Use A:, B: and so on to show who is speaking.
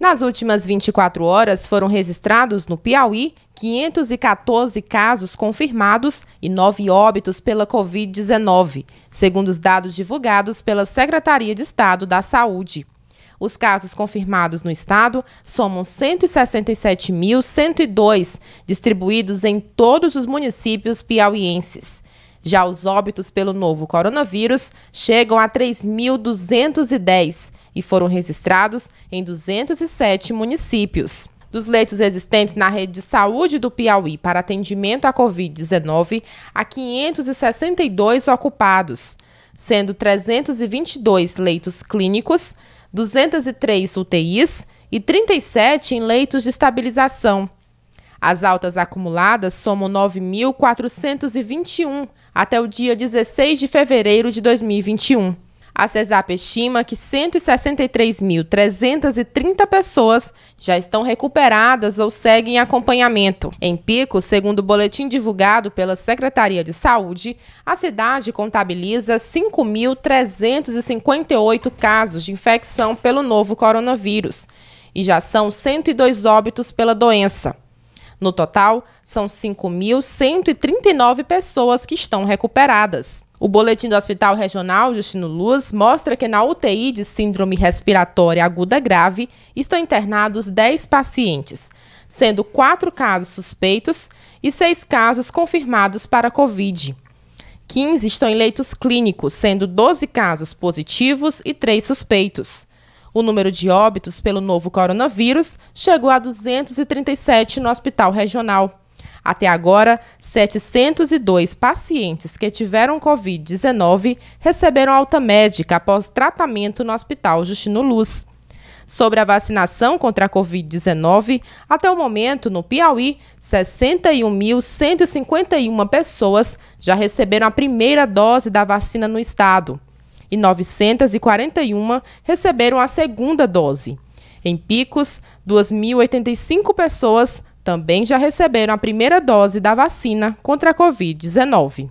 A: Nas últimas 24 horas, foram registrados no Piauí 514 casos confirmados e 9 óbitos pela Covid-19, segundo os dados divulgados pela Secretaria de Estado da Saúde. Os casos confirmados no estado somam 167.102, distribuídos em todos os municípios piauienses. Já os óbitos pelo novo coronavírus chegam a 3.210 e foram registrados em 207 municípios. Dos leitos existentes na rede de saúde do Piauí para atendimento à Covid-19, há 562 ocupados, sendo 322 leitos clínicos, 203 UTIs e 37 em leitos de estabilização. As altas acumuladas somam 9.421 até o dia 16 de fevereiro de 2021. A CESAP estima que 163.330 pessoas já estão recuperadas ou seguem acompanhamento. Em pico, segundo o boletim divulgado pela Secretaria de Saúde, a cidade contabiliza 5.358 casos de infecção pelo novo coronavírus e já são 102 óbitos pela doença. No total, são 5.139 pessoas que estão recuperadas. O boletim do Hospital Regional Justino Luz mostra que na UTI de síndrome respiratória aguda grave estão internados 10 pacientes, sendo 4 casos suspeitos e 6 casos confirmados para COVID. 15 estão em leitos clínicos, sendo 12 casos positivos e 3 suspeitos. O número de óbitos pelo novo coronavírus chegou a 237 no hospital regional. Até agora, 702 pacientes que tiveram Covid-19 receberam alta médica após tratamento no Hospital Justino Luz. Sobre a vacinação contra a Covid-19, até o momento, no Piauí, 61.151 pessoas já receberam a primeira dose da vacina no estado e 941 receberam a segunda dose. Em Picos, 2.085 pessoas também já receberam a primeira dose da vacina contra a Covid-19.